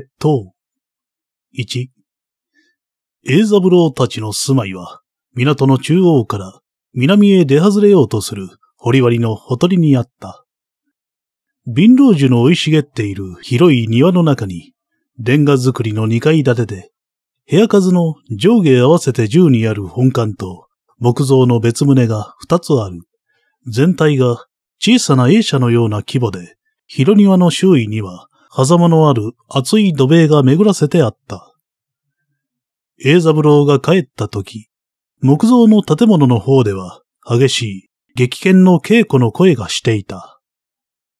決闘。1、ブ三郎たちの住まいは、港の中央から南へ出外れようとする掘割のほとりにあった。貧老樹の生い茂っている広い庭の中に、レンガ造りの2階建てで、部屋数の上下合わせて10にある本館と、木造の別棟が2つある。全体が小さな A 社のような規模で、広庭の周囲には狭間のある熱い土塀が巡らせてあった。栄三郎が帰った時、木造の建物の方では激しい激剣の稽古の声がしていた。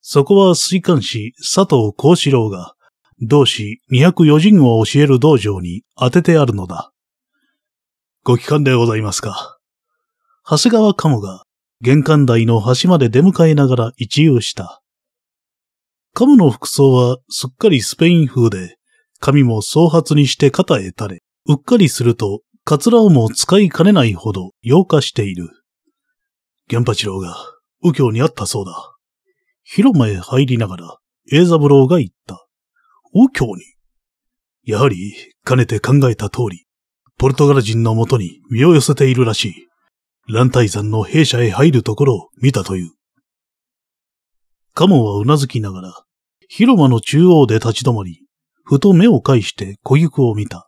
そこは水管師佐藤幸四郎が同志204人を教える道場に当ててあるのだ。ご帰還でございますか。長谷川鴨が玄関台の端まで出迎えながら一遊した。カムの服装はすっかりスペイン風で、髪も総髪にして肩へ垂れ、うっかりすると、カツラをも使いかねないほど溶化している。玄八郎が右京にあったそうだ。広間へ入りながら、栄三郎が言った。右京にやはり、かねて考えた通り、ポルトガル人のもとに身を寄せているらしい。乱退山の兵舎へ入るところを見たという。カモはうなずきながら、広間の中央で立ち止まり、ふと目を介して小菊を見た。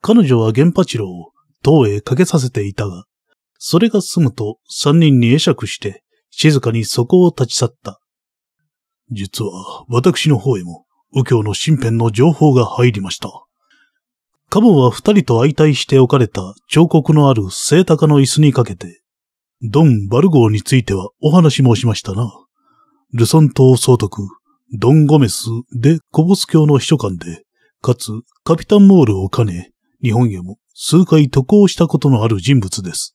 彼女は玄八郎を塔へかけさせていたが、それが済むと三人に会釈して、静かにそこを立ち去った。実は、私の方へも、右京の身辺の情報が入りました。カモは二人と相対して置かれた彫刻のある聖鷹の椅子にかけて、ドン・バルゴーについてはお話もしましたな。ルソン島総督、ドン・ゴメス・でコボス教の秘書官で、かつカピタンモールを兼ね、日本へも数回渡航したことのある人物です。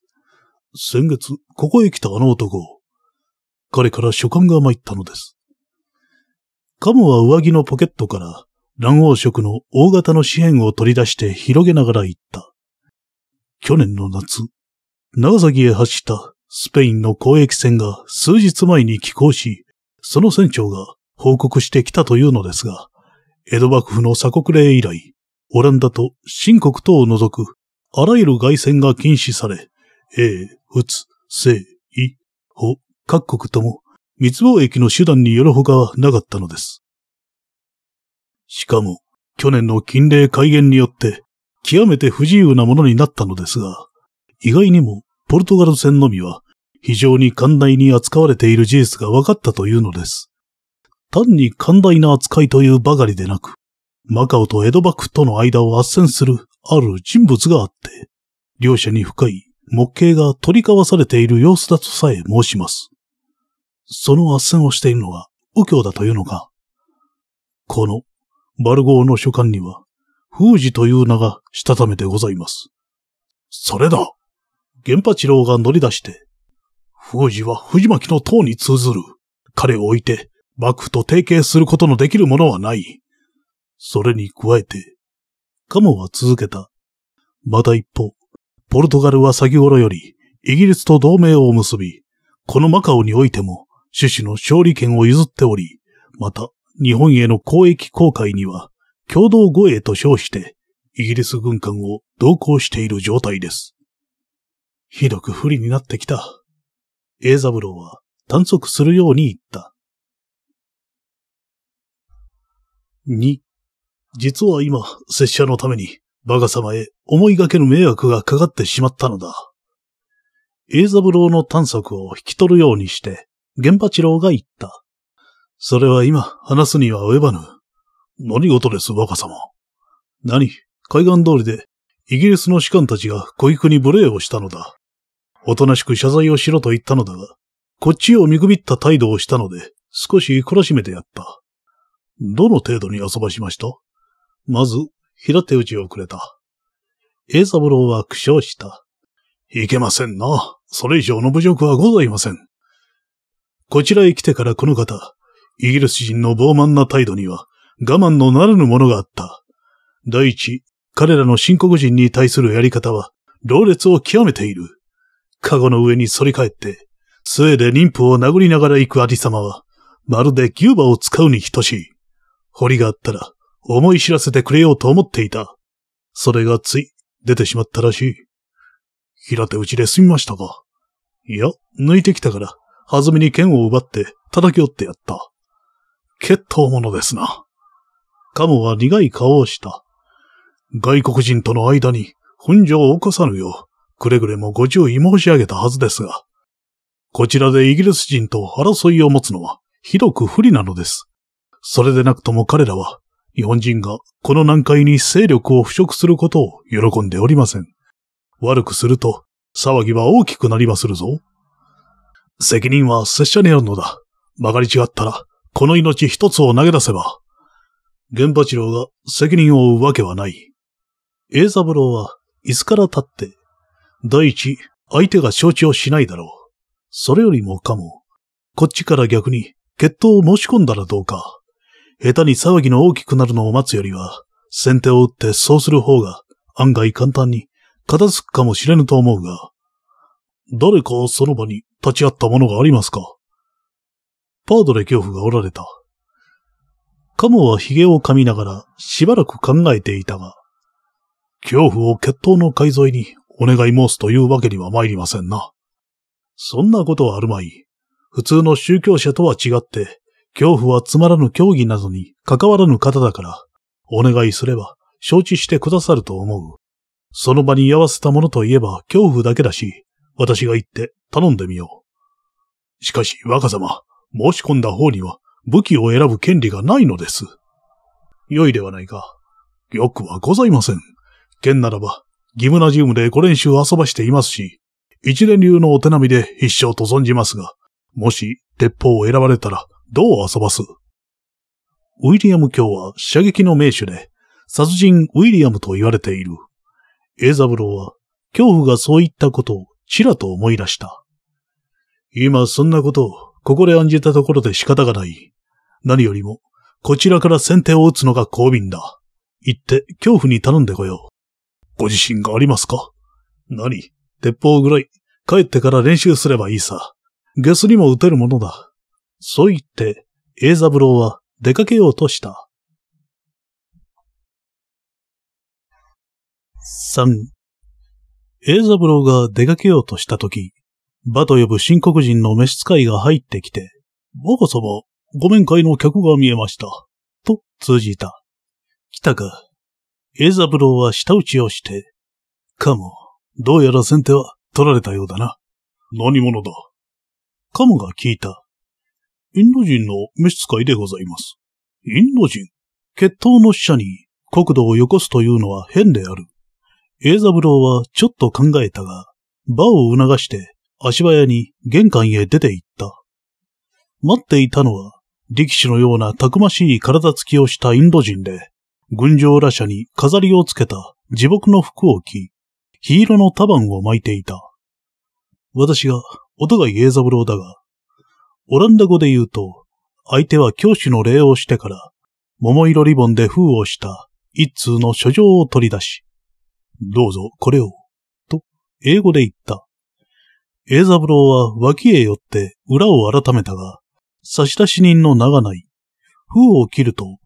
先月、ここへ来たあの男。彼から書簡が参ったのです。カモは上着のポケットから卵黄色の大型の紙片を取り出して広げながら言った。去年の夏、長崎へ走ったスペインの交易船が数日前に寄港し、その船長が報告してきたというのですが、江戸幕府の鎖国令以来、オランダと新国等を除く、あらゆる外船が禁止され、英、仏、西、異、法、各国とも密貿易の手段によるほかなかったのです。しかも、去年の禁令改元によって、極めて不自由なものになったのですが、意外にもポルトガル船のみは非常に寛大に扱われている事実が分かったというのです。単に寛大な扱いというばかりでなく、マカオと江戸幕府との間を斡旋するある人物があって、両者に深い木形が取り交わされている様子だとさえ申します。その斡旋をしているのは右京だというのか。このバルゴーの書簡には、封じという名がしたためでございます。それだ源八郎が乗り出して、封じは藤巻の塔に通ずる。彼を置いて、幕府と提携することのできるものはない。それに加えて、カモは続けた。また一方、ポルトガルは先頃より、イギリスと同盟を結び、このマカオにおいても、種子の勝利権を譲っており、また、日本への交易航海には、共同護衛と称して、イギリス軍艦を同行している状態です。ひどく不利になってきた。A 三郎は探索するように言った。2. 実は今、拙者のために、バカ様へ思いがけぬ迷惑がかかってしまったのだ。A 三郎の探索を引き取るようにして、玄八郎が言った。それは今、話すには及ばぬ。何事です、若様。何、海岸通りで、イギリスの士官たちが小育に無礼をしたのだ。おとなしく謝罪をしろと言ったのだが、こっちを見くびった態度をしたので、少し懲らしめてやった。どの程度に遊ばしましたまず、平手打ちをくれた。A 三郎は苦笑した。いけませんな。それ以上の侮辱はございません。こちらへ来てからこの方、イギリス人の傲慢な態度には我慢のならぬものがあった。第一、彼らの新国人に対するやり方は、老烈を極めている。カゴの上に反り返って、杖で妊婦を殴りながら行くアりさは、まるで牛馬を使うに等しい。堀があったら、思い知らせてくれようと思っていた。それがつい、出てしまったらしい。平手打ちで済みましたかいや、抜いてきたから、弾みに剣を奪って叩き折ってやった。決闘者ですな。カモは苦い顔をした。外国人との間に、本性を起こさぬよくれぐれもご注意申し上げたはずですが、こちらでイギリス人と争いを持つのは、ひどく不利なのです。それでなくとも彼らは、日本人がこの難解に勢力を腐食することを喜んでおりません。悪くすると、騒ぎは大きくなりまするぞ。責任は拙者にあるのだ。曲がり違ったら、この命一つを投げ出せば。玄八郎が責任を負うわけはない。ブ三郎は椅子から立って第一、相手が承知をしないだろう。それよりもかも、こっちから逆に決闘を申し込んだらどうか。下手に騒ぎの大きくなるのを待つよりは、先手を打ってそうする方が案外簡単に片付くかもしれぬと思うが、誰かその場に立ち会ったものがありますかパードレ恐怖がおられた。カモは髭を噛みながらしばらく考えていたが、恐怖を決闘の海沿いにお願い申すというわけには参りませんな。そんなことはあるまい。普通の宗教者とは違って、恐怖はつまらぬ教義などに関わらぬ方だから、お願いすれば承知してくださると思う。その場に居合わせたものといえば恐怖だけだし、私が行って頼んでみよう。しかし若様、申し込んだ方には武器を選ぶ権利がないのです。良いではないか。よくはございません。剣ならばギムナジウムで5練習遊ばしていますし、一連流のお手並みで必勝と存じますが、もし鉄砲を選ばれたらどう遊ばすウィリアム卿は射撃の名手で、殺人ウィリアムと言われている。エザブローは恐怖がそういったことをちらと思い出した。今そんなことをここで案じたところで仕方がない。何よりも、こちらから先手を打つのが公民だ。行って恐怖に頼んでこよう。ご自信がありますか何鉄砲ぐらい、帰ってから練習すればいいさ。ゲスにも打てるものだ。そう言って、エーザブローは出かけようとした。3. エーザブローが出かけようとしたとき、バと呼ぶ新国人の召使いが入ってきて、我が様、ご面会の客が見えました。と通じた。来たか。英三郎は舌打ちをして、カモ、どうやら先手は取られたようだな。何者だカモが聞いた。インド人の召使いでございます。インド人決闘の使者に国土をよこすというのは変である。英三郎はちょっと考えたが、場を促して足早に玄関へ出て行った。待っていたのは力士のようなたくましい体つきをしたインド人で、群青ら舎に飾りをつけた地獄の服を着、黄色の束を巻いていた。私が、音が家三郎だが、オランダ語で言うと、相手は教師の礼をしてから、桃色リボンで封をした一通の書状を取り出し、どうぞこれを、と英語で言った。英三郎は脇へ寄って裏を改めたが、差出人の名がない。封を切ると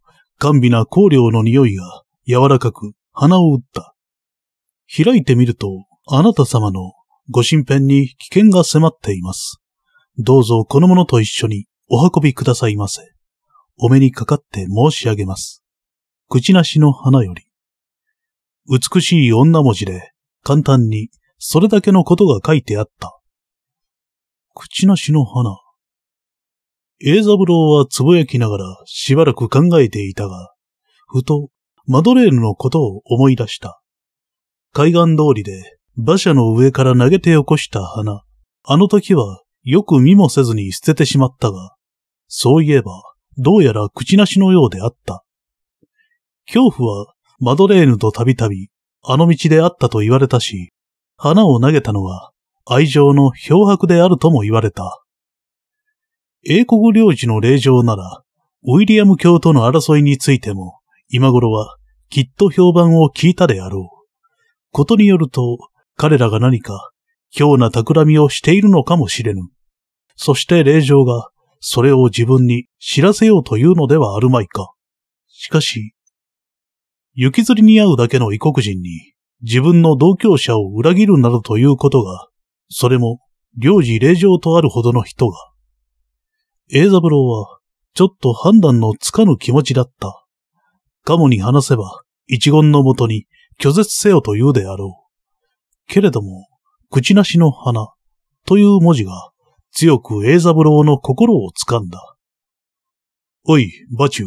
甘美な香料の匂いが柔らかく鼻を打った。開いてみると、あなた様のご身辺に危険が迫っています。どうぞこの者と一緒にお運びくださいませ。お目にかかって申し上げます。口なしの花より。美しい女文字で簡単にそれだけのことが書いてあった。口なしの花。栄三郎はつぶやきながらしばらく考えていたが、ふとマドレーヌのことを思い出した。海岸通りで馬車の上から投げて起こした花。あの時はよく見もせずに捨ててしまったが、そういえばどうやら口なしのようであった。恐怖はマドレーヌとたびたびあの道であったと言われたし、花を投げたのは愛情の漂白であるとも言われた。英国領事の令状なら、ウィリアム教との争いについても、今頃はきっと評判を聞いたであろう。ことによると、彼らが何か、強な企みをしているのかもしれぬ。そして令状が、それを自分に知らせようというのではあるまいか。しかし、雪吊りに会うだけの異国人に、自分の同居者を裏切るなどということが、それも、領事令状とあるほどの人が、栄三郎は、ちょっと判断のつかぬ気持ちだった。カモに話せば、一言のもとに拒絶せよと言うであろう。けれども、口なしの花という文字が強く栄三郎の心をつかんだ。おい、馬中。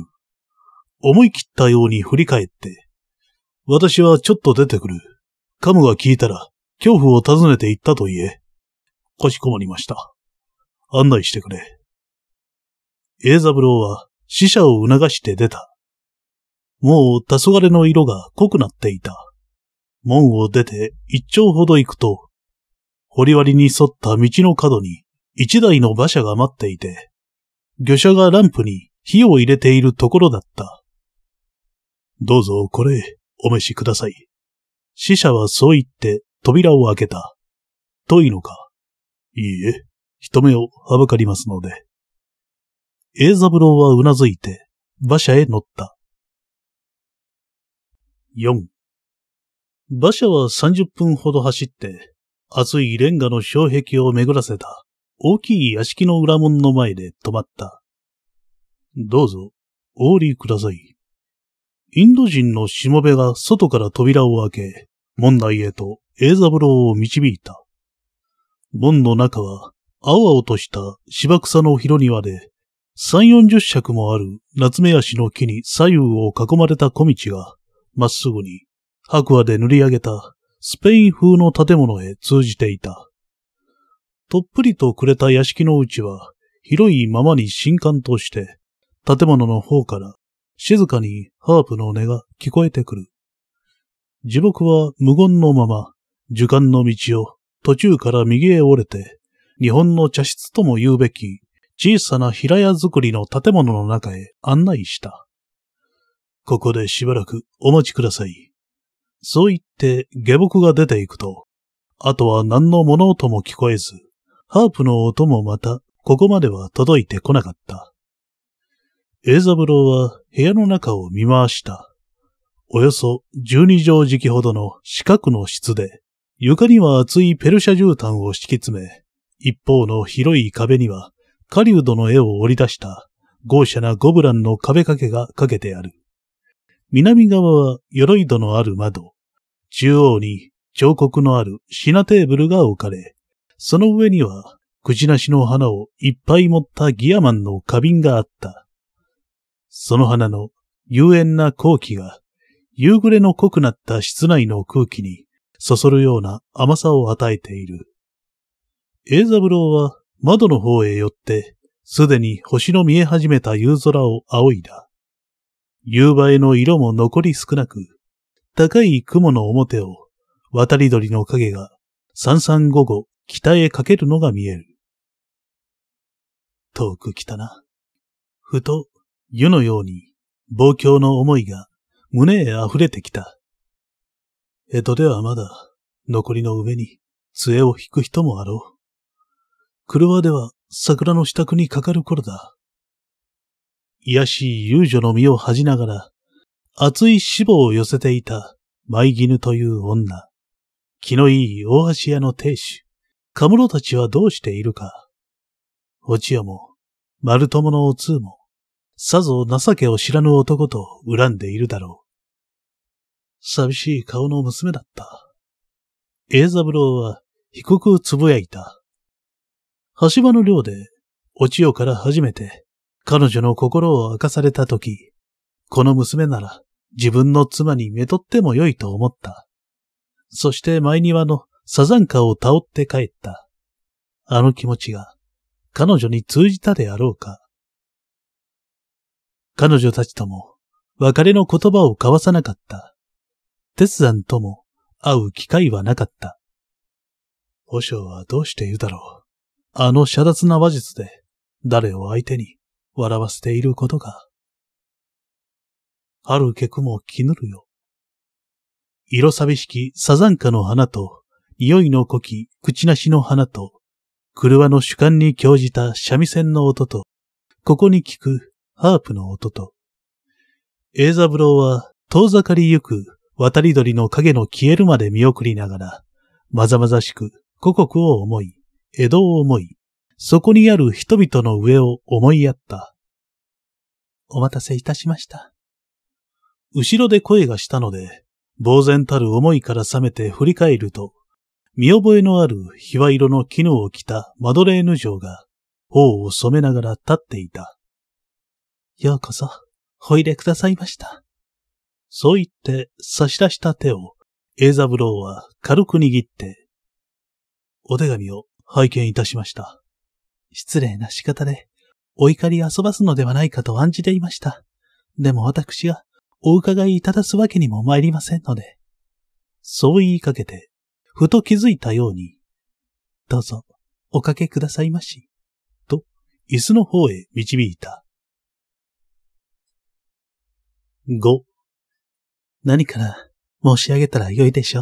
思い切ったように振り返って、私はちょっと出てくる。カムが聞いたら、恐怖を訪ねて行ったと言え。かしこまりました。案内してくれ。ブ三郎は死者を促して出た。もう黄昏の色が濃くなっていた。門を出て一丁ほど行くと、堀割に沿った道の角に一台の馬車が待っていて、魚車がランプに火を入れているところだった。どうぞこれ、お召しください。死者はそう言って扉を開けた。といいのか。いいえ、人目を省かりますので。栄三郎はうなずいて、馬車へ乗った。4馬車は30分ほど走って、厚いレンガの障壁を巡らせた大きい屋敷の裏門の前で止まった。どうぞ、お降りください。インド人のしもべが外から扉を開け、門内へと英三郎を導いた。門の中は、青々とした芝草の広庭で、3、40尺もある夏目足の木に左右を囲まれた小道が、まっすぐに、白亜で塗り上げたスペイン風の建物へ通じていた。とっぷりとくれた屋敷のうちは、広いままに新館として、建物の方から静かにハープの音が聞こえてくる。樹木は無言のまま、樹幹の道を途中から右へ折れて、日本の茶室とも言うべき小さな平屋造りの建物の中へ案内した。ここでしばらくお待ちください。そう言って下僕が出て行くと、あとは何の物音も聞こえず、ハープの音もまたここまでは届いてこなかった。エーザブローは部屋の中を見回した。およそ十二畳敷ほどの四角の室で、床には厚いペルシャ絨毯を敷き詰め、一方の広い壁には狩人の絵を織り出した豪奢なゴブランの壁掛けがかけてある。南側は鎧戸のある窓。中央に彫刻のある品テーブルが置かれ、その上には、くじなしの花をいっぱい持ったギアマンの花瓶があった。その花の幽園な後期が、夕暮れの濃くなった室内の空気に、そそるような甘さを与えている。エーザブローは窓の方へ寄って、すでに星の見え始めた夕空を仰いだ。夕映えの色も残り少なく、高い雲の表を、渡り鳥の影が、三三五五北へかけるのが見える。遠く来たな。ふと、湯のように、望郷の思いが、胸へ溢れてきた。江戸ではまだ、残りの上に、杖を引く人もあろう。車では桜の支度にかかる頃だ。癒しい遊女の身を恥じながら、熱い死亡を寄せていた舞絹という女。気のいい大橋屋の亭主、カムロたちはどうしているか。お千代も、丸友のお通も、さぞ情けを知らぬ男と恨んでいるだろう。寂しい顔の娘だった。栄三郎は、被告つぶやいた。橋場の寮で、お千代から初めて、彼女の心を明かされた時、この娘なら自分の妻にめとっても良いと思った。そして前庭のサザンカを倒って帰った。あの気持ちが彼女に通じたであろうか。彼女たちとも別れの言葉を交わさなかった。鉄山とも会う機会はなかった。保証はどうしているだろう。あの遮奪な話術で誰を相手に笑わせていることか。ある客も気ぬるよ。色寂しきサザンカの花と、匂いの濃き口なしの花と、車の主観に興じた三味線の音と、ここに聞くハープの音と、エーザブローは遠ざかりゆく渡り鳥の影の消えるまで見送りながら、まざまざしく古国を思い、江戸を思い、そこにある人々の上を思いやった。お待たせいたしました。後ろで声がしたので、呆然たる思いから覚めて振り返ると、見覚えのあるひわ色の絹を着たマドレーヌ城が、頬を染めながら立っていた。ようこそ、おいでくださいました。そう言って差し出した手を、エーザブローは軽く握って、お手紙を拝見いたしました。失礼な仕方で、お怒り遊ばすのではないかと案じていました。でも私がお伺いいただすわけにも参りませんので。そう言いかけて、ふと気づいたように、どうぞ、おかけくださいまし。と、椅子の方へ導いた。五、何から申し上げたらよいでしょ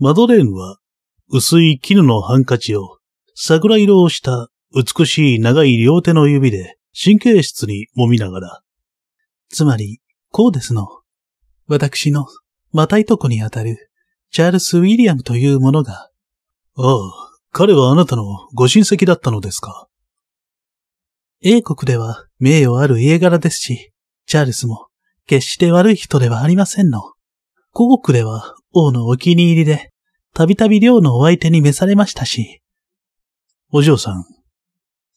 う。マドレーヌは薄い絹のハンカチを桜色をした美しい長い両手の指で神経質に揉みながら。つまり、こうですの。私の、またいとこにあたる、チャールス・ウィリアムというものが。ああ、彼はあなたのご親戚だったのですか。英国では名誉ある家柄ですし、チャールスも決して悪い人ではありませんの。古国では王のお気に入りで、たびたび寮のお相手に召されましたし。お嬢さん、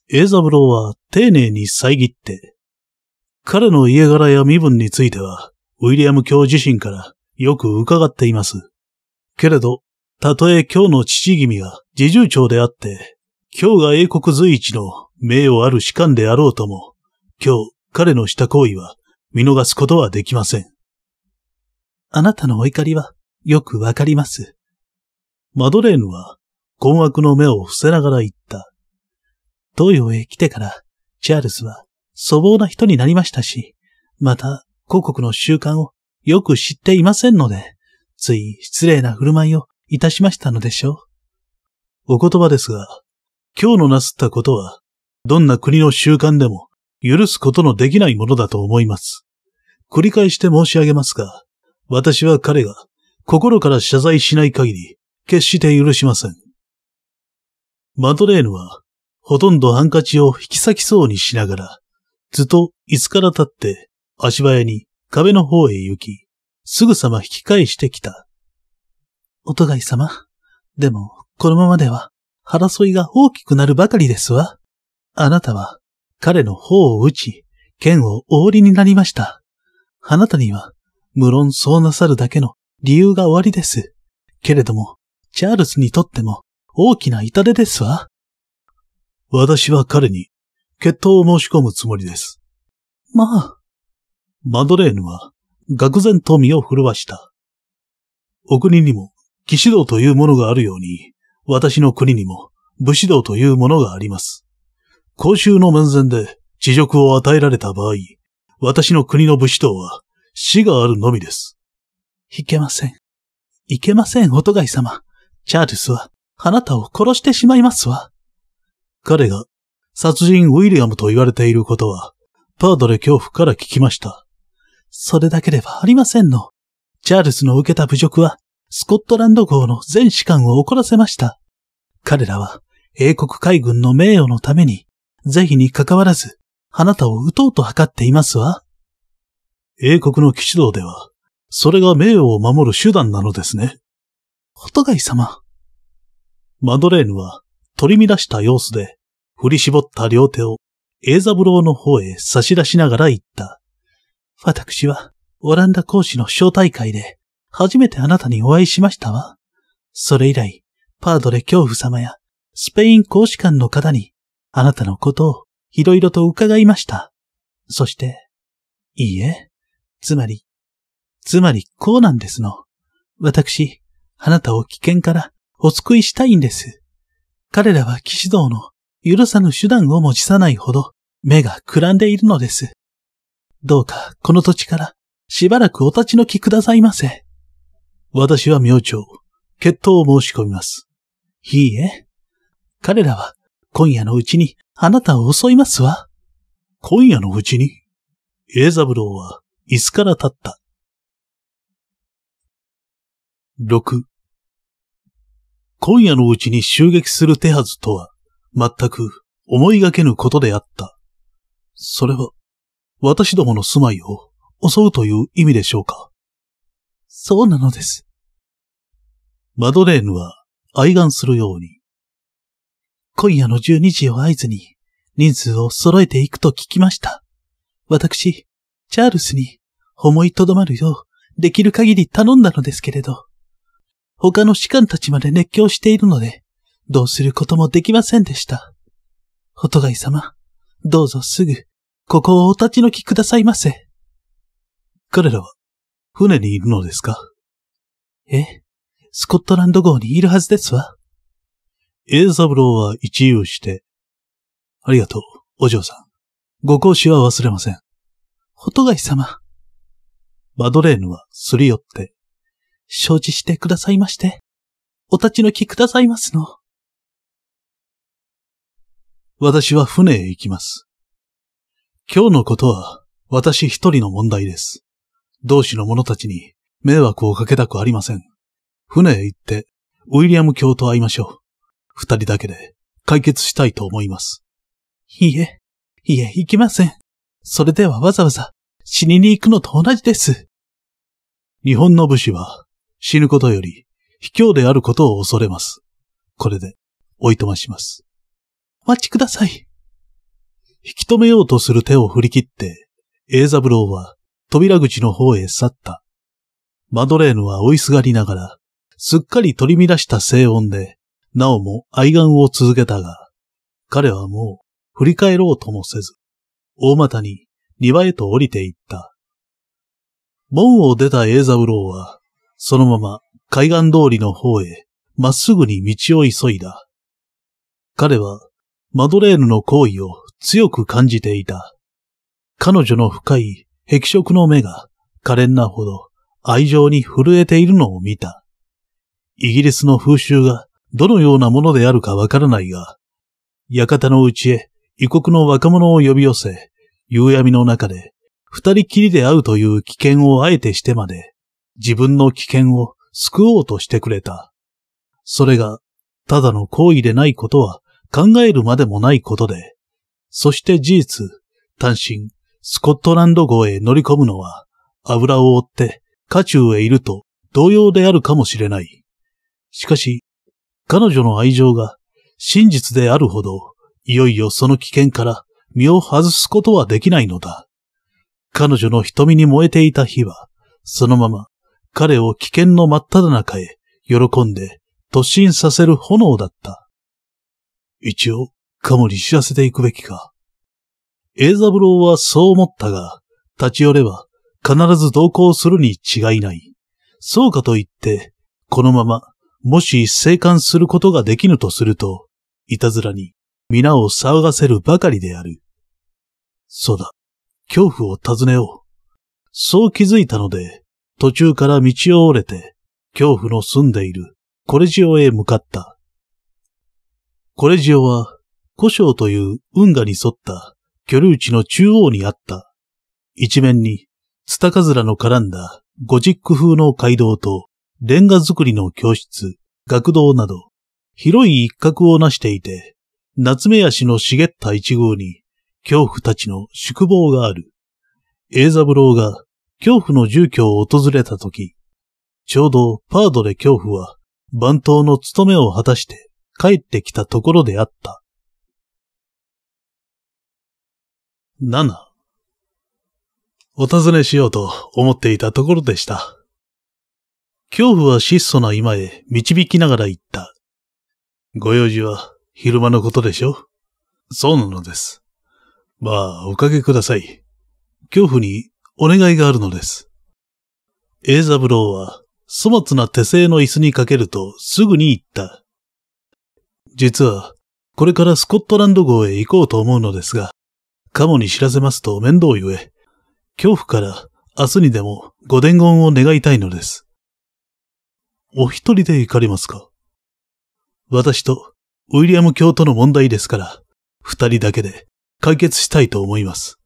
英三郎は丁寧に遮って、彼の家柄や身分については、ウィリアム教自身からよく伺っています。けれど、たとえ今日の父君が自重長であって、今日が英国随一の名誉ある士官であろうとも、今日彼のした行為は見逃すことはできません。あなたのお怒りはよくわかります。マドレーヌは困惑の目を伏せながら言った。東洋へ来てから、チャールズは粗暴な人になりましたし、また、広国の習慣をよく知っていませんので、つい失礼な振る舞いをいたしましたのでしょう。お言葉ですが、今日のなすったことは、どんな国の習慣でも許すことのできないものだと思います。繰り返して申し上げますが、私は彼が心から謝罪しない限り、決して許しません。マドレーヌは、ほとんどハンカチを引き裂きそうにしながら、ずっと椅子から立って足早に壁の方へ行き、すぐさま引き返してきた。お互い様。でも、このままでは、争いが大きくなるばかりですわ。あなたは、彼の方を打ち、剣をお折りになりました。あなたには、無論そうなさるだけの理由がおありです。けれども、チャールズにとっても大きな痛手ですわ。私は彼に決闘を申し込むつもりです。まあ。マドレーヌは、愕然と身を震わした。お国にも、騎士道というものがあるように、私の国にも、武士道というものがあります。公衆の面前で、地辱を与えられた場合、私の国の武士道は、死があるのみです。いけません。いけません、おとがい様。チャールズは、あなたを殺してしまいますわ。彼が、殺人ウィリアムと言われていることは、パードレ恐怖から聞きました。それだけではありませんの。チャールズの受けた侮辱は、スコットランド号の全士官を怒らせました。彼らは、英国海軍の名誉のために、是非に関わらず、あなたを撃とうと図っていますわ。英国の騎士道では、それが名誉を守る手段なのですね。ホトガイ様。マドレーヌは取り乱した様子で、振り絞った両手をエーザブローの方へ差し出しながら言った。私はオランダ講師の招待会で初めてあなたにお会いしましたわ。それ以来、パードレ恐怖様やスペイン公使館の方にあなたのことをいろいろと伺いました。そして、いいえ、つまり、つまりこうなんですの。私、あなたを危険からお救いしたいんです。彼らは騎士道の許さぬ手段を持ちさないほど目がくらんでいるのです。どうかこの土地からしばらくお立ちのきくださいませ。私は明朝、決闘を申し込みます。いいえ。彼らは今夜のうちにあなたを襲いますわ。今夜のうちにエーザブローは椅子から立った。6今夜のうちに襲撃する手はずとは、全く思いがけぬことであった。それは、私どもの住まいを襲うという意味でしょうか。そうなのです。マドレーヌは愛願するように。今夜の12時を合図に人数を揃えていくと聞きました。私、チャールスに思いとどまるようできる限り頼んだのですけれど。他の士官たちまで熱狂しているので、どうすることもできませんでした。ホトガイ様、どうぞすぐ、ここをお立ち退きくださいませ。彼らは、船にいるのですかえ、スコットランド号にいるはずですわ。エーサブローは一遊して。ありがとう、お嬢さん。ご講師は忘れません。ホトガイ様。マドレーヌはすり寄って、承知してくださいまして、お立ちのきくださいますの。私は船へ行きます。今日のことは私一人の問題です。同志の者たちに迷惑をかけたくありません。船へ行ってウィリアム卿と会いましょう。二人だけで解決したいと思います。いいえ、いえ、行きません。それではわざわざ死にに行くのと同じです。日本の武士は死ぬことより、卑怯であることを恐れます。これで、おいとまします。お待ちください。引き止めようとする手を振り切って、エーザブローは扉口の方へ去った。マドレーヌは追いすがりながら、すっかり取り乱した静音で、なおも愛願を続けたが、彼はもう振り返ろうともせず、大股に庭へと降りていった。門を出たエーザブローは、そのまま海岸通りの方へまっすぐに道を急いだ。彼はマドレーヌの行為を強く感じていた。彼女の深い壁色の目が可憐なほど愛情に震えているのを見た。イギリスの風習がどのようなものであるかわからないが、館のうちへ異国の若者を呼び寄せ、夕闇の中で二人きりで会うという危険をあえてしてまで、自分の危険を救おうとしてくれた。それが、ただの行為でないことは考えるまでもないことで、そして事実、単身、スコットランド号へ乗り込むのは、油を追って渦中へいると同様であるかもしれない。しかし、彼女の愛情が真実であるほど、いよいよその危険から身を外すことはできないのだ。彼女の瞳に燃えていた火は、そのまま彼を危険の真っ只中へ、喜んで、突進させる炎だった。一応、カモに知らせていくべきか。エーザブローはそう思ったが、立ち寄れば、必ず同行するに違いない。そうかと言って、このまま、もし生還することができぬとすると、いたずらに皆を騒がせるばかりである。そうだ、恐怖を尋ねよう。そう気づいたので、途中から道を折れて、恐怖の住んでいるコレジオへ向かった。コレジオは、古生という運河に沿った居留地の中央にあった。一面に、ツタカズラの絡んだゴジック風の街道と、レンガ造りの教室、学童など、広い一角をなしていて、夏目足の茂った一号に、恐怖たちの宿坊がある。栄三郎が恐怖の住居を訪れた時、ちょうどパードレ恐怖は番頭の務めを果たして帰ってきたところであった。7お尋ねしようと思っていたところでした。恐怖は質素な今へ導きながら言った。ご用事は昼間のことでしょそうなのです。まあ、おかけください。恐怖にお願いがあるのです。エーザブローは粗末な手製の椅子にかけるとすぐに言った。実は、これからスコットランド号へ行こうと思うのですが、カモに知らせますと面倒ゆえ、恐怖から明日にでもご伝言を願いたいのです。お一人で行かれますか私とウィリアム教との問題ですから、二人だけで解決したいと思います。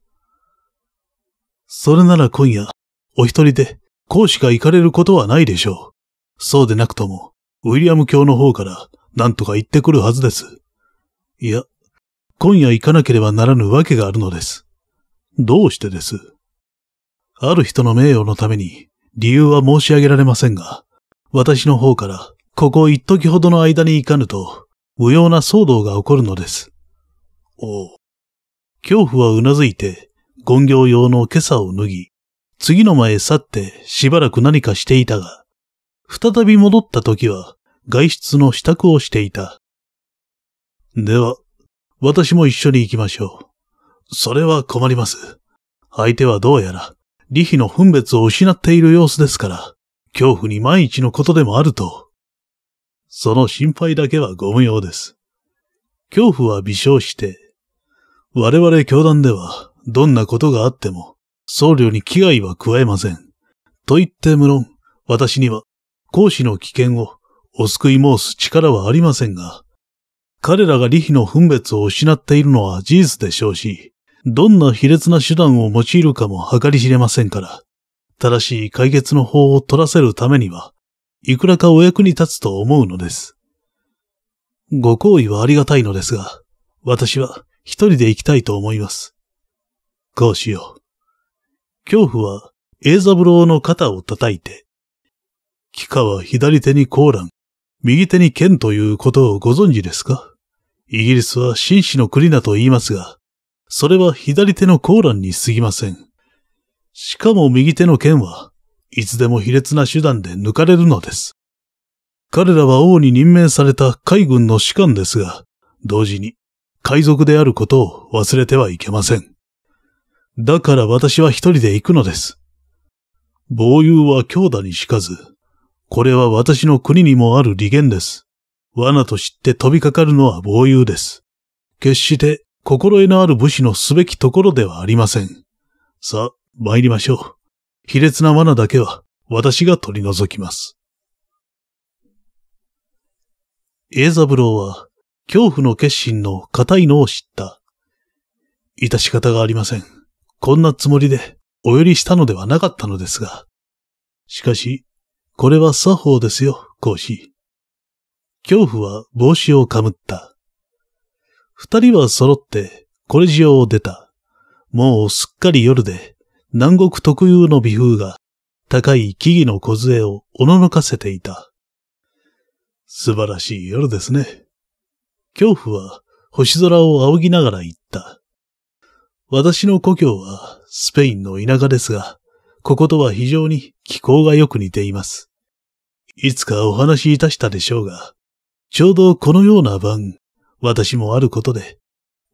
それなら今夜、お一人で、講師が行かれることはないでしょう。そうでなくとも、ウィリアム教の方から、なんとか行ってくるはずです。いや、今夜行かなければならぬわけがあるのです。どうしてですある人の名誉のために、理由は申し上げられませんが、私の方から、ここ一時ほどの間に行かぬと、無用な騒動が起こるのです。おう。恐怖はうなずいて、権行用の今朝を脱ぎ、次の前へ去ってしばらく何かしていたが、再び戻った時は外出の支度をしていた。では、私も一緒に行きましょう。それは困ります。相手はどうやら、利妃の分別を失っている様子ですから、恐怖に万一のことでもあると。その心配だけはご無用です。恐怖は微笑して、我々教団ではどんなことがあっても、僧侶に危害は加えません。と言って無論、私には、講師の危険をお救い申す力はありませんが、彼らが利比の分別を失っているのは事実でしょうし、どんな卑劣な手段を用いるかも計り知れませんから、正しい解決の方を取らせるためには、いくらかお役に立つと思うのです。ご好意はありがたいのですが、私は一人で行きたいと思います。こうしよう。恐怖は、栄三郎の肩を叩いて、貴下は左手にコーラン、右手に剣ということをご存知ですかイギリスは紳士の国だと言いますが、それは左手のコーランに過ぎません。しかも右手の剣はいつでも卑劣な手段で抜かれるのです。彼らは王に任命された海軍の士官ですが、同時に海賊であることを忘れてはいけません。だから私は一人で行くのです。防友は強打にしかず、これは私の国にもある利言です。罠と知って飛びかかるのは防友です。決して心得のある武士のすべきところではありません。さあ、参りましょう。卑劣な罠だけは私が取り除きます。エザブローは恐怖の決心の固いのを知った。致し方がありません。こんなつもりでお寄りしたのではなかったのですが。しかし、これは作法ですよ、講師。恐怖は帽子をかむった。二人は揃ってコレジオを出た。もうすっかり夜で南国特有の微風が高い木々の梢をおののかせていた。素晴らしい夜ですね。恐怖は星空を仰ぎながら言った。私の故郷はスペインの田舎ですが、こことは非常に気候がよく似ています。いつかお話しいたしたでしょうが、ちょうどこのような晩、私もあることで、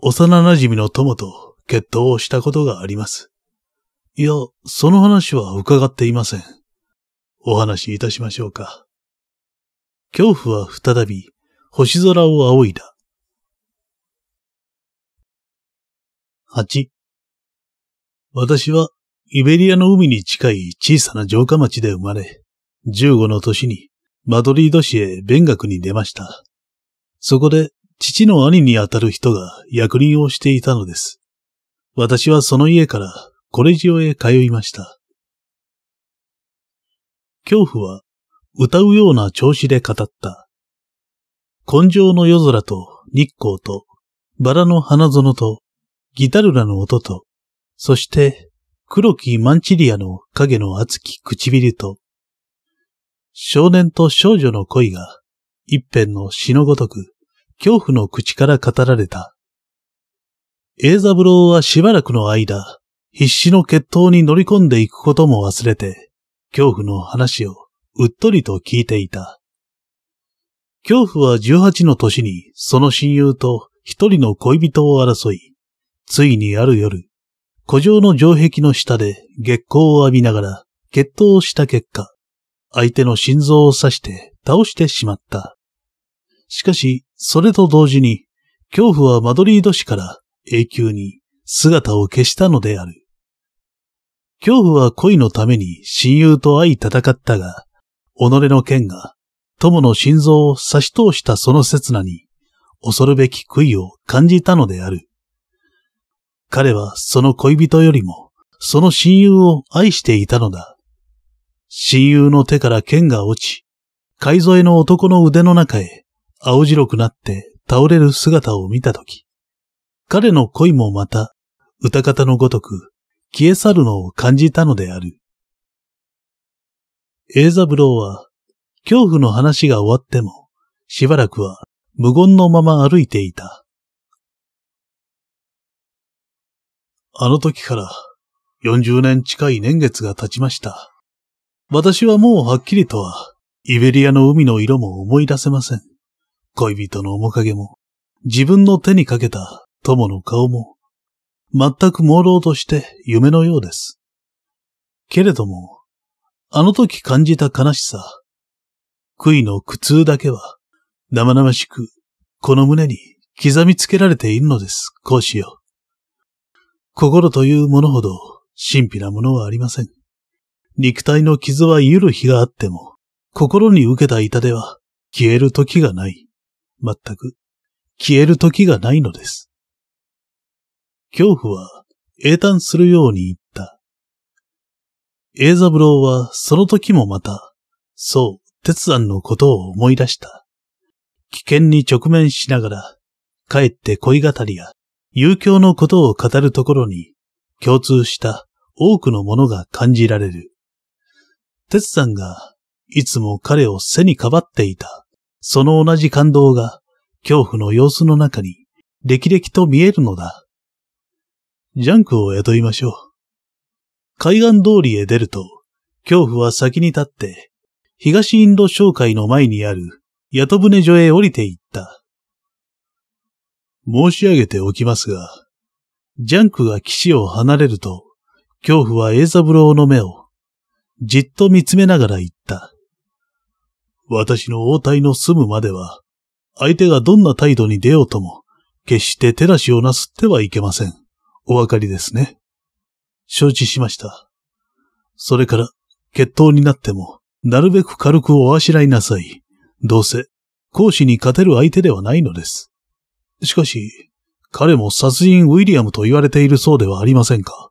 幼馴染の友と決闘をしたことがあります。いや、その話は伺っていません。お話しいたしましょうか。恐怖は再び星空を仰いだ。8私はイベリアの海に近い小さな城下町で生まれ、15の年にマドリード市へ勉学に出ました。そこで父の兄にあたる人が役人をしていたのです。私はその家からコレジオへ通いました。恐怖は歌うような調子で語った。根性の夜空と日光とバラの花園とギタルラの音と、そして黒きマンチリアの影の熱き唇と、少年と少女の恋が一辺の詩のごとく恐怖の口から語られた。エーザブローはしばらくの間、必死の決闘に乗り込んでいくことも忘れて、恐怖の話をうっとりと聞いていた。恐怖は18の年にその親友と一人の恋人を争い、ついにある夜、古城の城壁の下で月光を浴びながら決闘した結果、相手の心臓を刺して倒してしまった。しかし、それと同時に、恐怖はマドリード市から永久に姿を消したのである。恐怖は恋のために親友と相戦ったが、己の剣が友の心臓を差し通したその刹那に、恐るべき悔いを感じたのである。彼はその恋人よりも、その親友を愛していたのだ。親友の手から剣が落ち、海添えの男の腕の中へ、青白くなって倒れる姿を見たとき、彼の恋もまた、歌方のごとく、消え去るのを感じたのである。ブ三郎は、恐怖の話が終わっても、しばらくは無言のまま歩いていた。あの時から40年近い年月が経ちました。私はもうはっきりとは、イベリアの海の色も思い出せません。恋人の面影も、自分の手にかけた友の顔も、全く朦朧として夢のようです。けれども、あの時感じた悲しさ、悔いの苦痛だけは、生々しく、この胸に刻みつけられているのです、こうしよう。心というものほど、神秘なものはありません。肉体の傷は癒る日があっても、心に受けた痛では消える時がない。全く消える時がないのです。恐怖は英嘆するように言った。英三郎はその時もまた、そう、鉄山のことを思い出した。危険に直面しながら、帰って恋語りや遊興のことを語るところに共通した多くのものが感じられる。鉄さんがいつも彼を背にかばっていた、その同じ感動が恐怖の様子の中に歴々と見えるのだ。ジャンクを雇いましょう。海岸通りへ出ると、恐怖は先に立って、東インド商会の前にある、宿船所へ降りていった。申し上げておきますが、ジャンクが騎士を離れると、恐怖はブ三郎の目を、じっと見つめながら言った。私の応対の住むまでは、相手がどんな態度に出ようとも、決して手出しをなすってはいけません。お分かりですね。承知しました。それから、決闘になっても、なるべく軽くおあしらいなさい。どうせ、講師に勝てる相手ではないのです。しかし、彼も殺人ウィリアムと言われているそうではありませんか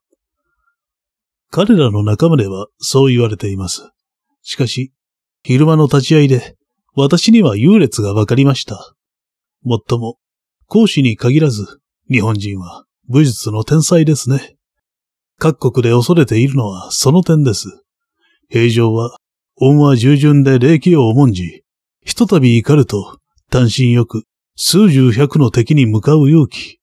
彼らの仲間ではそう言われています。しかし、昼間の立ち会いで、私には優劣がわかりました。もっとも、講師に限らず、日本人は武術の天才ですね。各国で恐れているのはその点です。平常は、恩は従順で礼儀を重んじ、ひとたび怒ると、単身よく数十百の敵に向かう勇気。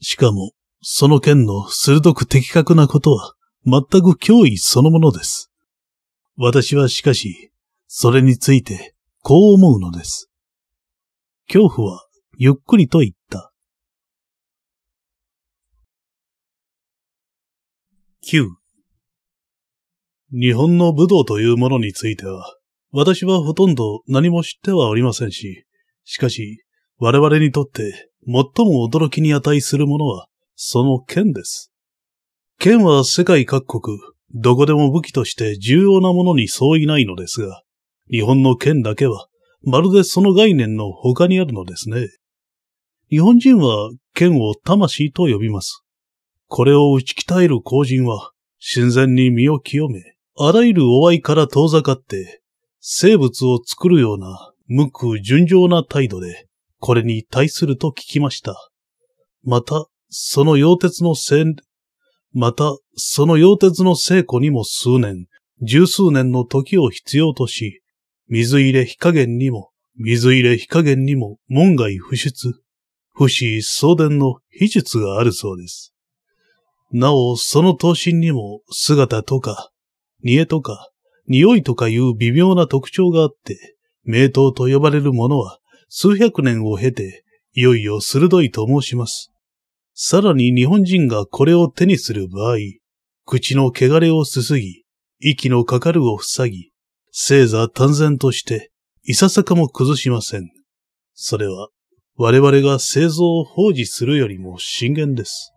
しかも、その剣の鋭く的確なことは、全く脅威そのものです。私はしかし、それについて、こう思うのです。恐怖は、ゆっくりと言った。9日本の武道というものについては、私はほとんど何も知ってはおりませんし、しかし、我々にとって最も驚きに値するものは、その剣です。剣は世界各国、どこでも武器として重要なものに相違ないのですが、日本の剣だけは、まるでその概念の他にあるのですね。日本人は剣を魂と呼びます。これを打ち鍛える後人は、神前に身を清め、あらゆるお愛から遠ざかって、生物を作るような無垢純情な態度で、これに対すると聞きました。また、その溶鉄のせ、また、その溶鉄の聖子にも数年、十数年の時を必要とし、水入れ火加減にも、水入れ火加減にも門外不出、不死送電の秘術があるそうです。なお、その刀身にも姿とか、煮えとか、匂いとかいう微妙な特徴があって、名刀と呼ばれるものは、数百年を経て、いよいよ鋭いと申します。さらに日本人がこれを手にする場合、口の汚れをすすぎ、息のかかるを塞ぎ、星座単然として、いささかも崩しません。それは、我々が製造を放置するよりも深源です。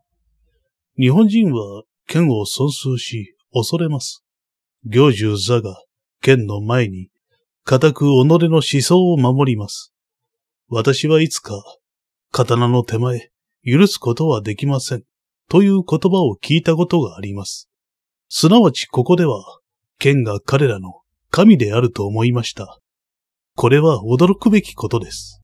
日本人は剣を損数し、恐れます。行獣座が剣の前に、固く己の思想を守ります。私はいつか、刀の手前、許すことはできません、という言葉を聞いたことがあります。すなわちここでは、剣が彼らの神であると思いました。これは驚くべきことです。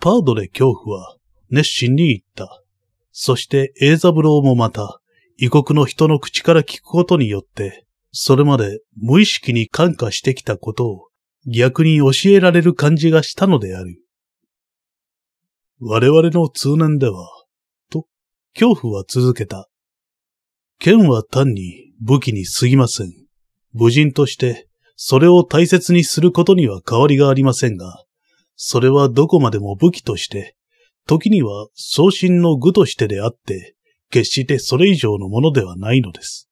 パードレ恐怖は熱心に言った。そしてエーザブローもまた、異国の人の口から聞くことによって、それまで無意識に感化してきたことを逆に教えられる感じがしたのである。我々の通年では、と、恐怖は続けた。剣は単に武器に過ぎません。武人として、それを大切にすることには変わりがありませんが、それはどこまでも武器として、時には昇進の具としてであって、決してそれ以上のものではないのです。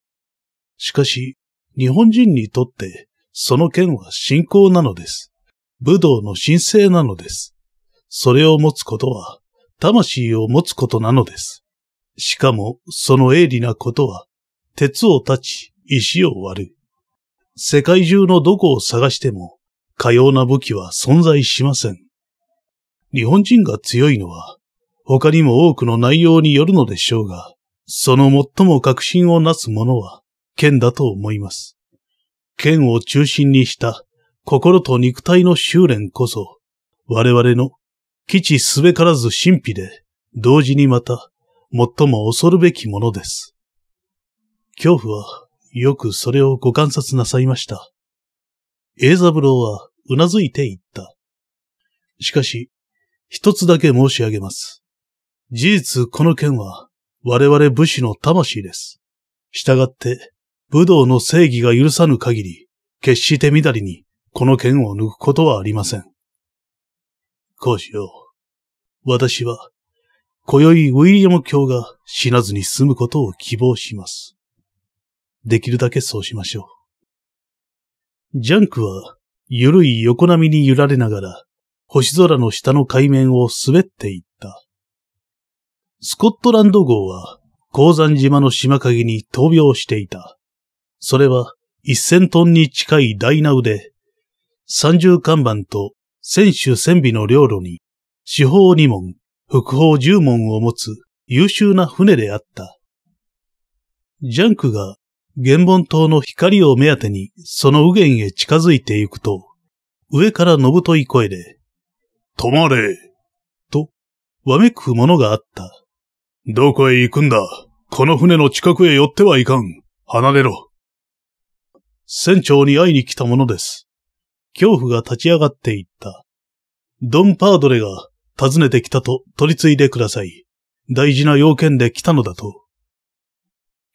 しかし、日本人にとってその剣は信仰なのです。武道の神聖なのです。それを持つことは、魂を持つことなのです。しかも、その鋭利なことは、鉄を断ち、石を割る。世界中のどこを探しても、かような武器は存在しません。日本人が強いのは、他にも多くの内容によるのでしょうが、その最も確信をなすものは、剣だと思います。剣を中心にした心と肉体の修練こそ、我々の基地すべからず神秘で、同時にまた、最も恐るべきものです。恐怖は、よくそれをご観察なさいました。エイザブローは、うなずいていった。しかし、一つだけ申し上げます。事実、この剣は、我々武士の魂です。従って、武道の正義が許さぬ限り、決してみだりに、この剣を抜くことはありません。こうしよう。私は、今宵ウィリアム卿が死なずに済むことを希望します。できるだけそうしましょう。ジャンクは、ゆるい横波に揺られながら、星空の下の海面を滑っていった。スコットランド号は、鉱山島の島陰に闘病していた。それは一千トンに近い大ナウで、三重看板と選手千尾の領路に、四方二門、副方十門を持つ優秀な船であった。ジャンクが原本島の光を目当てにその右舷へ近づいて行くと、上からのぶとい声で、止まれと、わめくものがあった。どこへ行くんだこの船の近くへ寄ってはいかん。離れろ。船長に会いに来たものです。恐怖が立ち上がっていった。ドン・パードレが訪ねてきたと取り次いでください。大事な要件で来たのだと。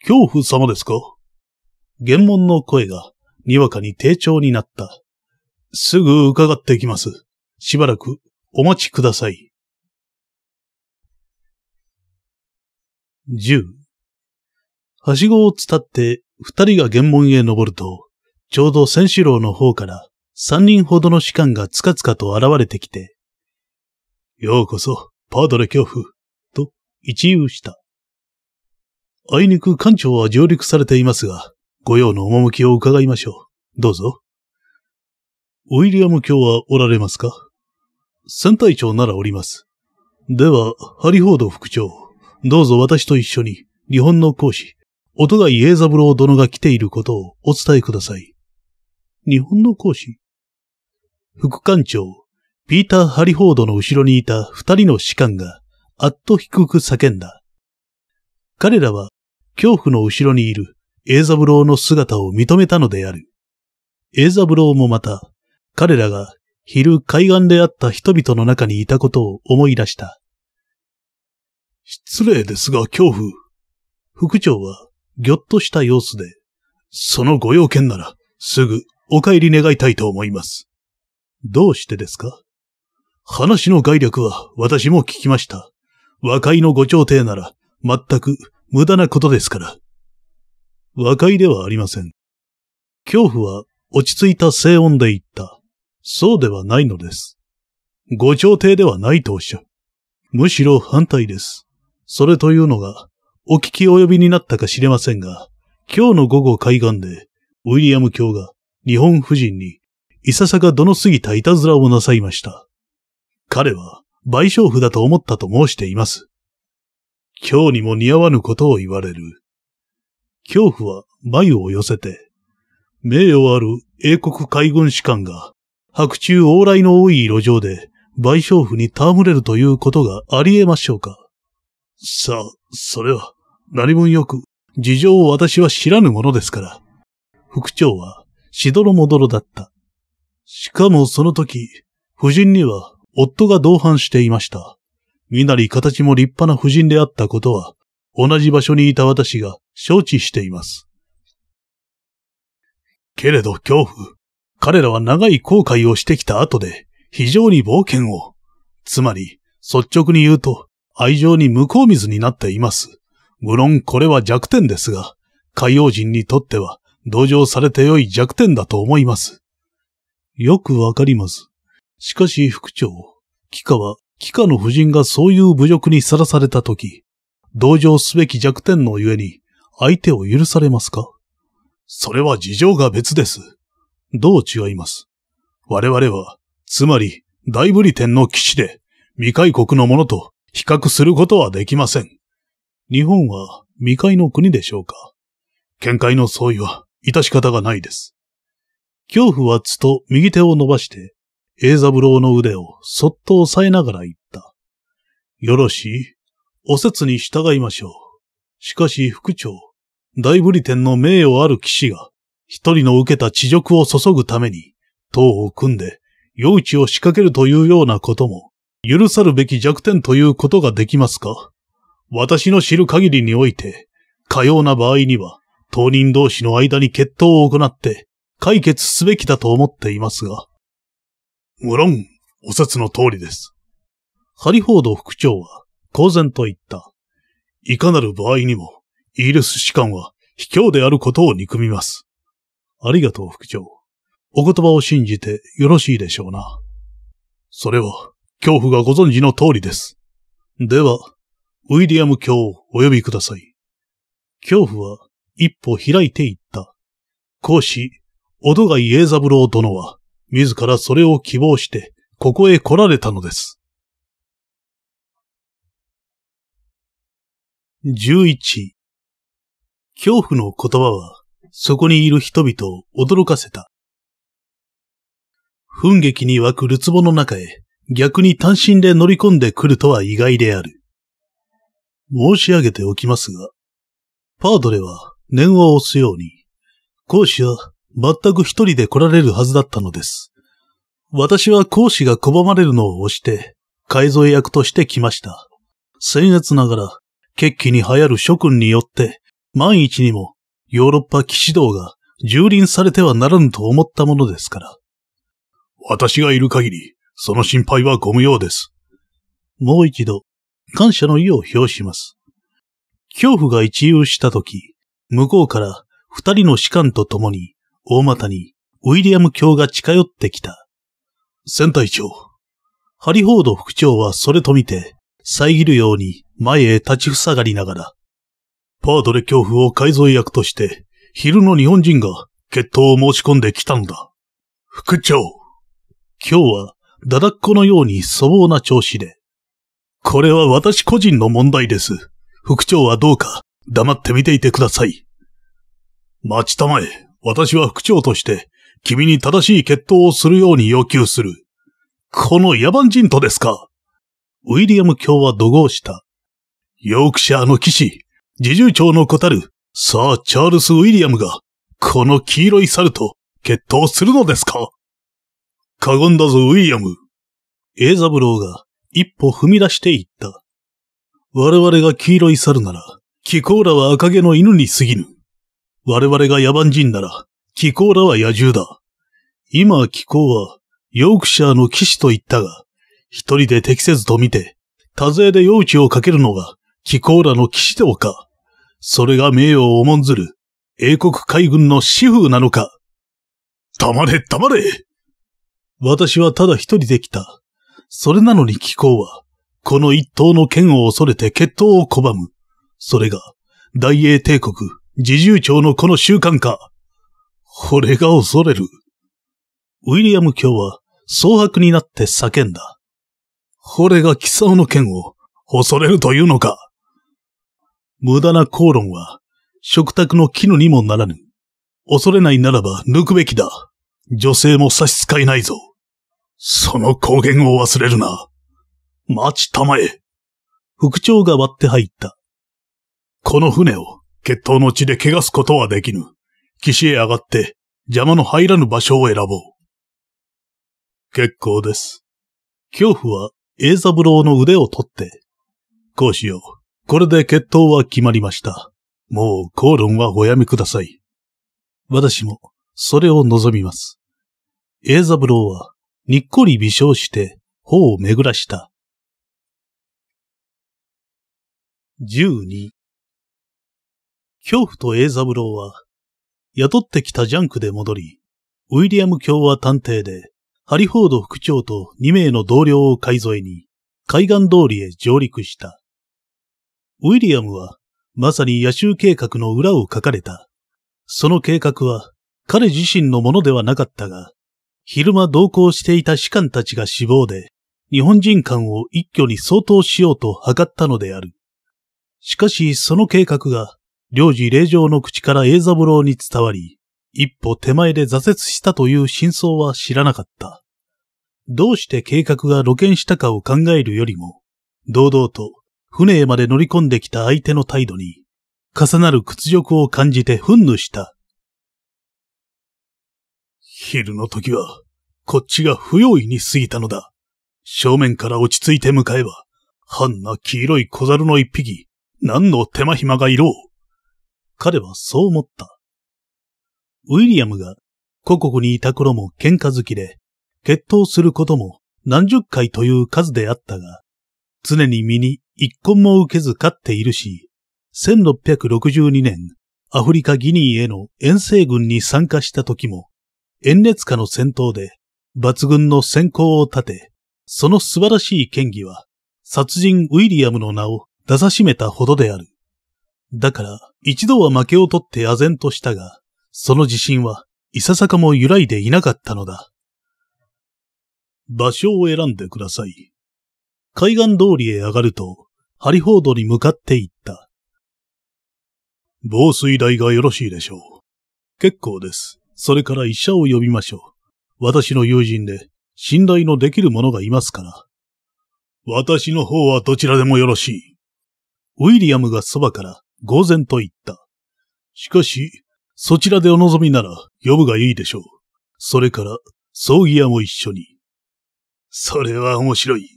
恐怖様ですか原門の声がにわかに低調になった。すぐ伺ってきます。しばらくお待ちください。十。はしごを伝って二人が玄門へ登ると、ちょうど千四郎の方から三人ほどの士官がつかつかと現れてきて、ようこそ、パードレ恐怖、と一遊した。あいにく艦長は上陸されていますが、御用の趣を伺いましょう。どうぞ。ウィリアム卿はおられますか船隊長ならおります。では、ハリフォード副長、どうぞ私と一緒に、日本の講師、音が家三郎殿が来ていることをお伝えください。日本の講師。副官長、ピーター・ハリフォードの後ろにいた二人の士官が、あっと低く叫んだ。彼らは、恐怖の後ろにいるエーザブローの姿を認めたのである。エーザブローもまた、彼らが昼海岸であった人々の中にいたことを思い出した。失礼ですが、恐怖。副長はぎょっとした様子で、そのご用件なら、すぐお帰り願いたいと思います。どうしてですか話の概略は私も聞きました。和解のご調停なら、全く無駄なことですから。和解ではありません。恐怖は落ち着いた静音で言った。そうではないのです。ご調停ではないとおっしゃる。むしろ反対です。それというのが、お聞き及びになったか知れませんが、今日の午後海岸で、ウィリアム卿が日本夫人に、いささかどの過ぎたいたずらをなさいました。彼は賠償婦だと思ったと申しています。今日にも似合わぬことを言われる。恐怖は眉を寄せて、名誉ある英国海軍士官が白昼往来の多い路上で賠償婦に戯れるということがあり得ましょうか。さあ、それは。何分よく、事情を私は知らぬものですから。副長は、しどろもどろだった。しかもその時、夫人には夫が同伴していました。身なり形も立派な夫人であったことは、同じ場所にいた私が承知しています。けれど恐怖、彼らは長い後悔をしてきた後で、非常に冒険を、つまり、率直に言うと、愛情に向こう水になっています。無論これは弱点ですが、海洋人にとっては同情されて良い弱点だと思います。よくわかります。しかし副長、キカは、キカの夫人がそういう侮辱にさらされたとき、同情すべき弱点のゆえに、相手を許されますかそれは事情が別です。どう違います我々は、つまり、大ブリテンの基地で、未開国のものと比較することはできません。日本は未開の国でしょうか見解の相違は致し方がないです。恐怖はつと右手を伸ばして、ブ三郎の腕をそっと押さえながら言った。よろしいお説に従いましょう。しかし副長、大ブリテンの名誉ある騎士が、一人の受けた恥辱を注ぐために、党を組んで、用地を仕掛けるというようなことも、許さるべき弱点ということができますか私の知る限りにおいて、かような場合には、当人同士の間に決闘を行って、解決すべきだと思っていますが。無論、お説の通りです。ハリフォード副長は、公然と言った。いかなる場合にも、イギリス士官は卑怯であることを憎みます。ありがとう副長。お言葉を信じてよろしいでしょうな。それは、恐怖がご存知の通りです。では、ウィリアム卿をお呼びください。恐怖は一歩開いていった。講師、エーザブ三郎殿は、自らそれを希望して、ここへ来られたのです。11恐怖の言葉は、そこにいる人々を驚かせた。噴撃に湧くるつぼの中へ、逆に単身で乗り込んでくるとは意外である。申し上げておきますが、パードレは念を押すように、講師は全く一人で来られるはずだったのです。私は講師が拒まれるのを押して、改造役として来ました。僭越ながら、決起に流行る諸君によって、万一にもヨーロッパ騎士道が蹂躙されてはならぬと思ったものですから。私がいる限り、その心配はご無用です。もう一度、感謝の意を表します。恐怖が一遊したとき、向こうから二人の士官と共に、大股にウィリアム卿が近寄ってきた。船隊長。ハリフォード副長はそれと見て、遮るように前へ立ちふさがりながら、パートレ恐怖を改造役として、昼の日本人が決闘を申し込んできたんだ。副長。今日は、だだっこのように粗暴な調子で、これは私個人の問題です。副長はどうか黙って見ていてください。待ちたまえ、私は副長として、君に正しい決闘をするように要求する。この野蛮人とですかウィリアム卿は怒号した。ヨークシャーの騎士、自重長の小たる、サー・チャールス・ウィリアムが、この黄色い猿と決闘するのですか過言だぞ、ウィリアム。エーザブローが一歩踏み出していった。我々が黄色い猿なら、キコーラは赤毛の犬に過ぎぬ。我々が野蛮人なら、キコーラは野獣だ。今、キコは、ヨークシャーの騎士と言ったが、一人で適せずと見て、多勢で用地をかけるのが、キコーラの騎士でおか。それが名誉を重んずる、英国海軍の主風なのか。黙れ、黙れ私はただ一人で来た。それなのに気候は、この一党の剣を恐れて決闘を拒む。それが、大英帝国、自重長のこの習慣か。これが恐れる。ウィリアム卿は、蒼白になって叫んだ。これが貴様の剣を、恐れるというのか。無駄な口論は、食卓の絹にもならぬ。恐れないならば抜くべきだ。女性も差し支えないぞ。その光源を忘れるな。待ちたまえ。副長が割って入った。この船を決闘の地で汚すことはできぬ。岸へ上がって邪魔の入らぬ場所を選ぼう。結構です。恐怖は栄三郎の腕を取って。こうしよう。これで決闘は決まりました。もう口論はおやめください。私も、それを望みます。栄三郎は、にっこり微笑して、頬を巡らした。12恐怖と英三郎は、雇ってきたジャンクで戻り、ウィリアム共和探偵で、ハリフォード副長と2名の同僚を海沿いに、海岸通りへ上陸した。ウィリアムは、まさに野衆計画の裏を書かれた。その計画は、彼自身のものではなかったが、昼間同行していた士官たちが死亡で、日本人間を一挙に相当しようと図ったのである。しかしその計画が、領事令状の口から栄三郎に伝わり、一歩手前で挫折したという真相は知らなかった。どうして計画が露見したかを考えるよりも、堂々と船へまで乗り込んできた相手の態度に、重なる屈辱を感じて憤怒した昼の時は、こっちが不用意に過ぎたのだ。正面から落ち着いて向かえば、半な黄色い小猿の一匹、何の手間暇がいろう。彼はそう思った。ウィリアムが、故国にいた頃も喧嘩好きで、決闘することも何十回という数であったが、常に身に一根も受けず勝っているし、1662年、アフリカギニーへの遠征軍に参加した時も、遠熱下の戦闘で抜群の先行を立て、その素晴らしい剣技は、殺人ウィリアムの名を出さしめたほどである。だから、一度は負けを取って唖然としたが、その自信はいささかも揺らいでいなかったのだ。場所を選んでください。海岸通りへ上がると、ハリフォードに向かっていった。防水台がよろしいでしょう。結構です。それから医者を呼びましょう。私の友人で、信頼のできる者がいますから。私の方はどちらでもよろしい。ウィリアムがそばから呆然と言った。しかし、そちらでお望みなら呼ぶがいいでしょう。それから、葬儀屋も一緒に。それは面白い。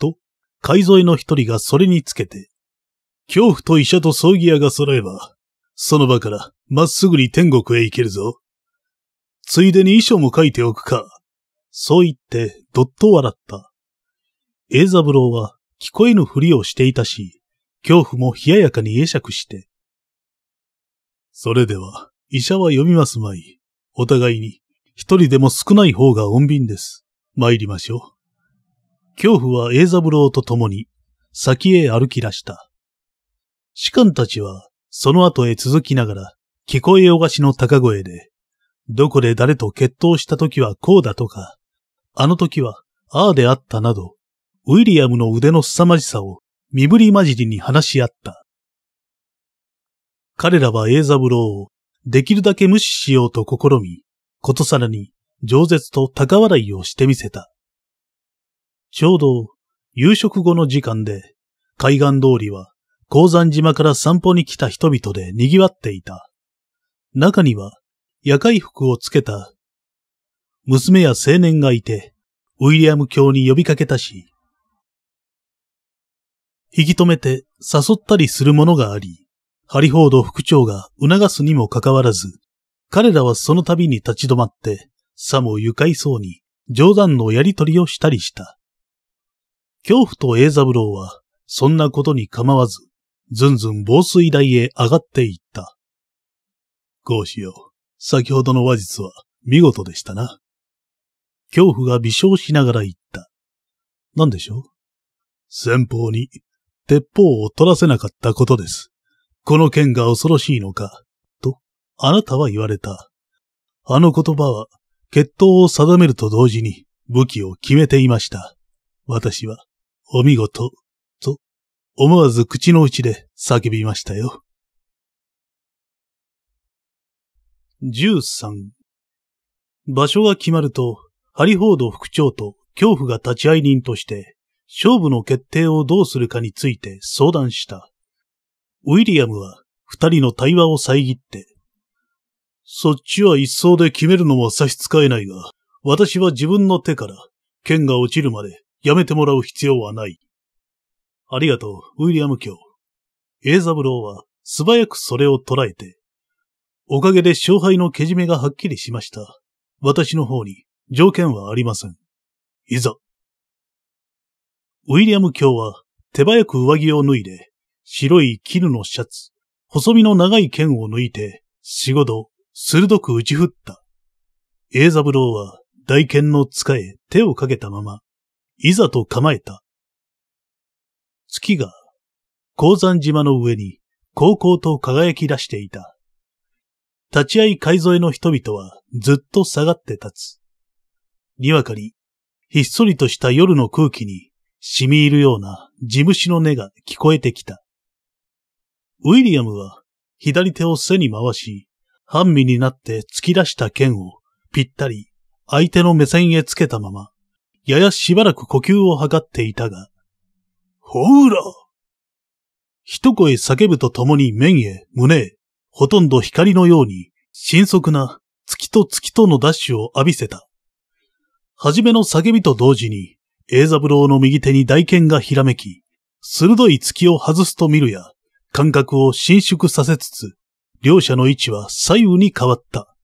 と、海沿いの一人がそれにつけて、恐怖と医者と葬儀屋が揃えば、その場からまっすぐに天国へ行けるぞ。ついでに遺書も書いておくか。そう言って、どっと笑った。エ三ザブローは聞こえぬふりをしていたし、恐怖も冷ややかに会釈して。それでは、医者は読みますまい。お互いに、一人でも少ない方が穏便です。参りましょう。恐怖はエ三ザブローと共に、先へ歩き出した。士官たちは、その後へ続きながら、聞こえよがしの高声で、どこで誰と決闘した時はこうだとか、あの時はああであったなど、ウィリアムの腕の凄まじさを身振り混じりに話し合った。彼らはエーザブローをできるだけ無視しようと試み、ことさらに饒舌と高笑いをしてみせた。ちょうど夕食後の時間で海岸通りは鉱山島から散歩に来た人々で賑わっていた。中には夜会服をつけた。娘や青年がいて、ウィリアム教に呼びかけたし、引き止めて誘ったりするものがあり、ハリフォード副長が促すにもかかわらず、彼らはその度に立ち止まって、さも愉快そうに冗談のやりとりをしたりした。恐怖とブ三郎は、そんなことに構わず、ずんずん防水台へ上がっていった。こうしよう。先ほどの話術は見事でしたな。恐怖が微笑しながら言った。何でしょう先方に鉄砲を取らせなかったことです。この剣が恐ろしいのか、と、あなたは言われた。あの言葉は、決闘を定めると同時に武器を決めていました。私は、お見事、と、思わず口の内で叫びましたよ。13場所が決まると、ハリフォード副長と恐怖が立ち会い人として、勝負の決定をどうするかについて相談した。ウィリアムは二人の対話を遮って、そっちは一層で決めるのは差し支えないが、私は自分の手から剣が落ちるまでやめてもらう必要はない。ありがとう、ウィリアム卿。エーザブローは素早くそれを捉えておかげで勝敗のけじめがはっきりしました。私の方に条件はありません。いざ。ウィリアム卿は手早く上着を脱いで、白い絹のシャツ、細身の長い剣を抜いて、仕事、鋭く打ち振った。エーザブローは大剣の使え手をかけたまま、いざと構えた。月が、鉱山島の上に、高々と輝き出していた。立ち合い海沿いの人々はずっと下がって立つ。にわかに、ひっそりとした夜の空気に染み入るような地虫の音が聞こえてきた。ウィリアムは左手を背に回し、半身になって突き出した剣をぴったり相手の目線へつけたまま、ややしばらく呼吸を測っていたが、ほうら一声叫ぶとともに面へ、胸へ、ほとんど光のように、迅速な月と月とのダッシュを浴びせた。はじめの叫びと同時に、エ三ザブローの右手に大剣がひらめき、鋭い月を外すと見るや、感覚を伸縮させつつ、両者の位置は左右に変わった。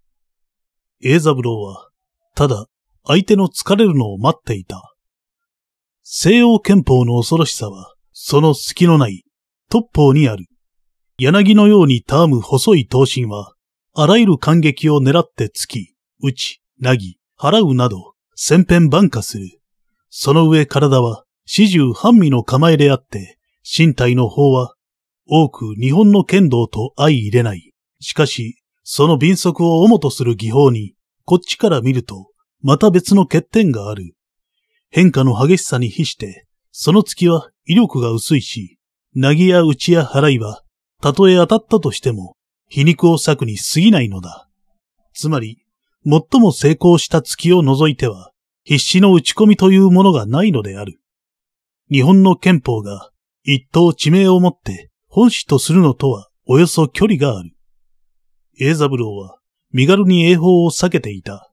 エ三ザブローは、ただ、相手の疲れるのを待っていた。西洋憲法の恐ろしさは、その隙のない、突法にある。柳のようにたわむ細い刀身は、あらゆる感激を狙って突き、打ち、なぎ、払うなど、千変万化する。その上体は、四重半身の構えであって、身体の方は、多く日本の剣道と相入れない。しかし、その敏速を主とする技法に、こっちから見ると、また別の欠点がある。変化の激しさに比して、その突きは威力が薄いし、なぎや打ちや払いはたとえ当たったとしても、皮肉を割くに過ぎないのだ。つまり、最も成功した月を除いては、必死の打ち込みというものがないのである。日本の憲法が一等地名をもって本旨とするのとはおよそ距離がある。エザブローは身軽に英法を避けていた。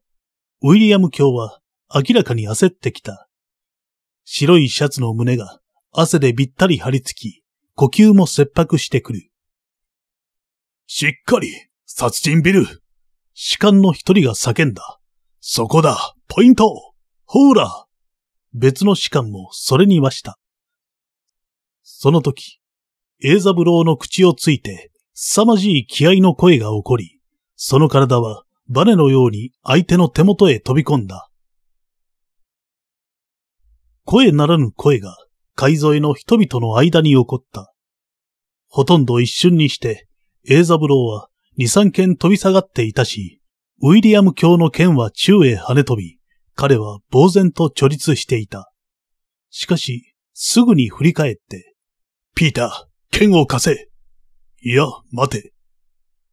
ウィリアム卿は明らかに焦ってきた。白いシャツの胸が汗でびったり張り付き、呼吸も切迫してくる。しっかり、殺人ビル。士官の一人が叫んだ。そこだ、ポイントほーら別の士官もそれにはした。その時、エ三郎の口をついて、凄まじい気合の声が起こり、その体はバネのように相手の手元へ飛び込んだ。声ならぬ声が海沿いの人々の間に起こった。ほとんど一瞬にして英三郎は二三軒飛び下がっていたし、ウィリアム卿の剣は宙へ跳ね飛び、彼は呆然と貯立していた。しかし、すぐに振り返って、ピーター、剣を貸せいや、待て。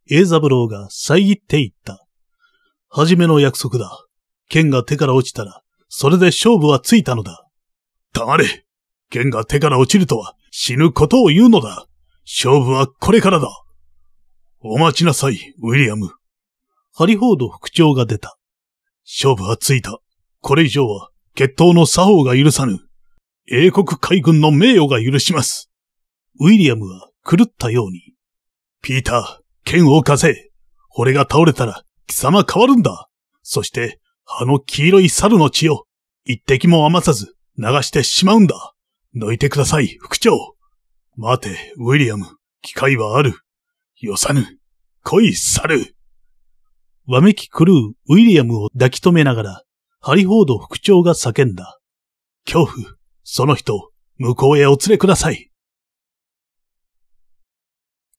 英三郎が遮っていった。はじめの約束だ。剣が手から落ちたら、それで勝負はついたのだ。黙れ剣が手から落ちるとは死ぬことを言うのだ勝負はこれからだお待ちなさい、ウィリアム。ハリフォード副長が出た。勝負はついた。これ以上は、決闘の作法が許さぬ。英国海軍の名誉が許します。ウィリアムは狂ったように。ピーター、剣を貸せ。俺が倒れたら、貴様変わるんだ。そして、あの黄色い猿の血を、一滴も余さず、流してしまうんだ。抜いてください、副長。待て、ウィリアム。機会はある。よさぬ、恋い、猿。わめき狂うウィリアムを抱き止めながら、ハリフォード副長が叫んだ。恐怖、その人、向こうへお連れください。